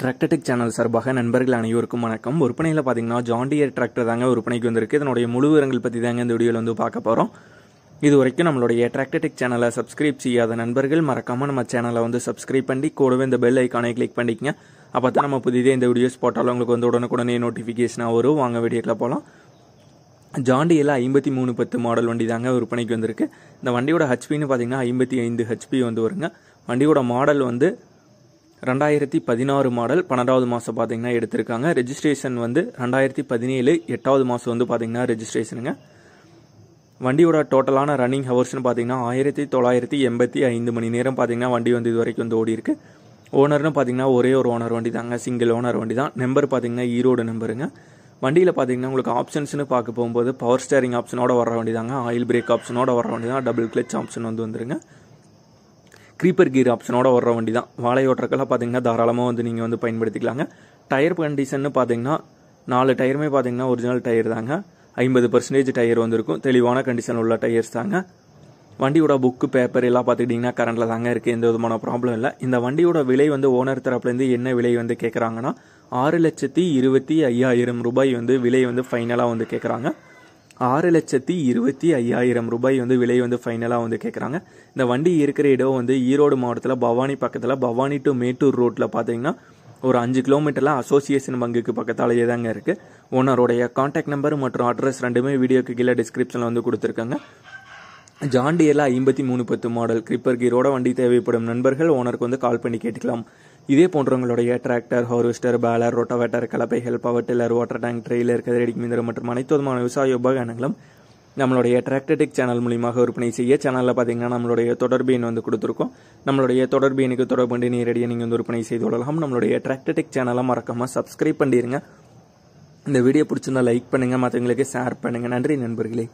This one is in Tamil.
டிராக்டர்டெக் சேனல் சார்பாக நண்பர்கள் அனைவருக்கும் வணக்கம் விற்பனையில் பார்த்தீங்கன்னா ஜாண்டியர் டிராக்டர் தாங்க விற்பனைக்கு வந்திருக்கு இதனுடைய முழு விவரங்கள் பற்றி தாங்க இந்த வீடியோவில் வந்து பார்க்க போகிறோம் இது வரைக்கும் நம்மளுடைய டிராக்டர்டெக் சேனலை சப்ஸ்கிரைப் செய்யாத நண்பர்கள் மறக்காமல் நம்ம சேனலை வந்து சப்ஸ்கிரைப் பண்ணி கூடவே இந்த பெல் ஐக்கானை கிளிக் பண்ணிக்கங்க அப்போ தான் நம்ம புதிதே இந்த வீடியோஸ் போட்டாலும் உங்களுக்கு வந்து உடனுக்குடனே நோட்டிஃபிகேஷனாக வரும் வாங்க வீடியோக்கில் போகலாம் ஜாண்டியில் ஐம்பத்தி மூணு பத்து மாடல் வண்டி தாங்க விற்பனைக்கு வந்திருக்கு இந்த வண்டியோட ஹெச்பின்னு பார்த்தீங்கன்னா ஐம்பத்தி ஐந்து ஹெச்பி வந்து வருங்க வண்டியோட மாடல் வந்து ரெண்டாயிரத்தி பதினாறு மாடல் பன்னெண்டாவது மாதம் பார்த்தீங்கன்னா எடுத்திருக்காங்க ரெஜிஸ்ட்ரேஷன் வந்து ரெண்டாயிரத்தி பதினேழு எட்டாவது மாதம் வந்து பார்த்தீங்கன்னா ரெஜிஸ்ட்ரேஷனுங்க வண்டியோட டோட்டலான ரன்னிங் ஹவர்ஸ்னு பார்த்தீங்கன்னா ஆயிரத்தி தொள்ளாயிரத்தி எண்பத்தி ஐந்து மணி நேரம் பார்த்தீங்கன்னா வண்டி வந்து இது வரைக்கும் வந்து ஓடி இருக்கு ஓனர்னு பார்த்தீங்கன்னா ஒரே ஒரு ஓனர் வண்டி தாங்க சிங்கிள் ஓனர் வண்டி தான் நம்பர் பார்த்தீங்கன்னா ஈரோடு நம்பருங்க வண்டியில் பார்த்தீங்கன்னா உங்களுக்கு ஆப்ஷன்ஸ்னு பார்க்க போகும்போது பவர் ஸ்டேரிங் ஆப்ஷனோட வர வண்டி தாங்க ஆயில் பிரேக் ஆப்ஷனோட வர வண்டி தான் டபுள் கிளச் ஆப்ஷன் வந்து வந்துருங்க க்ரீப்பர் கீர் ஆப்ஷனோட வர்ற வண்டி தான் வாழையோட்டக்கெல்லாம் பார்த்தீங்கன்னா தாராளமாக வந்து நீங்கள் வந்து பயன்படுத்திக்கலாங்க டயர் கண்டிஷன்னு பார்த்தீங்கன்னா நாலு டயருமே பார்த்தீங்கன்னா ஒரிஜினல் டயர் தாங்க ஐம்பது பர்சன்டேஜ் டயர் வந்திருக்கும் தெளிவான கண்டிஷன் உள்ள டயர்ஸ் தாங்க வண்டியோட புக்கு பேப்பர் எல்லாம் பார்த்துக்கிட்டிங்கன்னா கரண்டில் தாங்க இருக்குது எந்த விதமான ப்ராப்ளம் இல்லை இந்த வண்டியோட விலை வந்து ஓனர் தரப்புலேருந்து என்ன விலை வந்து கேட்குறாங்கன்னா ஆறு லட்சத்தி இருபத்தி ஐயாயிரம் ரூபாய் வந்து விலை வந்து ஃபைனலாக வந்து கேட்குறாங்க ஆறு லட்சத்தி இருபத்தி ஐயாயிரம் ரூபாய் வந்து விலை வந்து ஃபைனலாக வந்து கேட்குறாங்க இந்த வண்டி இருக்கிற இடம் வந்து ஈரோடு மாவட்டத்தில் பவானி பக்கத்தில் பவானி டு மேட்டூர் ரோட்டில் பார்த்தீங்கன்னா ஒரு அஞ்சு கிலோமீட்டரில் அசோசியேஷன் பங்குக்கு பக்கத்தாலேயே தாங்க இருக்குது ஓனருடைய காண்டாக்ட் நம்பர் மற்றும் அட்ரஸ் ரெண்டுமே வீடியோக்கு கீழே டிஸ்கிரிப்ஷனில் வந்து கொடுத்துருக்காங்க ஜாண்டியெல்லாம் ஐம்பத்தி மூணு பத்து மாடல் கிரிப்பர் கீரோட வண்டி தேவைப்படும் நண்பர்கள் ஓனருக்கு வந்து கால் பண்ணி கேட்டுக்கலாம் இதே போன்றவங்களுடைய டிராக்டர் ஹார்வெஸ்டர் பேலர் ரொட்டவேட்டர் கலப்பைகள் power tiller water tank trailer கதிரடி மீந்திரம் மற்றும் அனைத்து விதமான விவசாய உபகரணங்களும் நம்மளுடைய டிராக்டர்டெக் சேனல் மூலியமாக விற்பனை செய்ய சேனலில் பார்த்தீங்கன்னா நம்மளுடைய தொடர்பு எண் வந்து கொடுத்துருக்கோம் நம்மளுடைய தொடர்பு எண்ணுக்கு தொடர்பு பண்ணி நேரடியாக நீங்கள் வந்து விற்பனை செய்து கொள்ளலாம் நம்மளுடைய டிராக்டர்டெக் சேனலை மறக்காமல் சப்ஸ்கிரைப் பண்ணிடுங்க இந்த வீடியோ பிடிச்சிருந்தா லைக் பண்ணுங்கள் மற்றவங்களுக்கு ஷேர் பண்ணுங்கள் நன்றி நண்பர்களே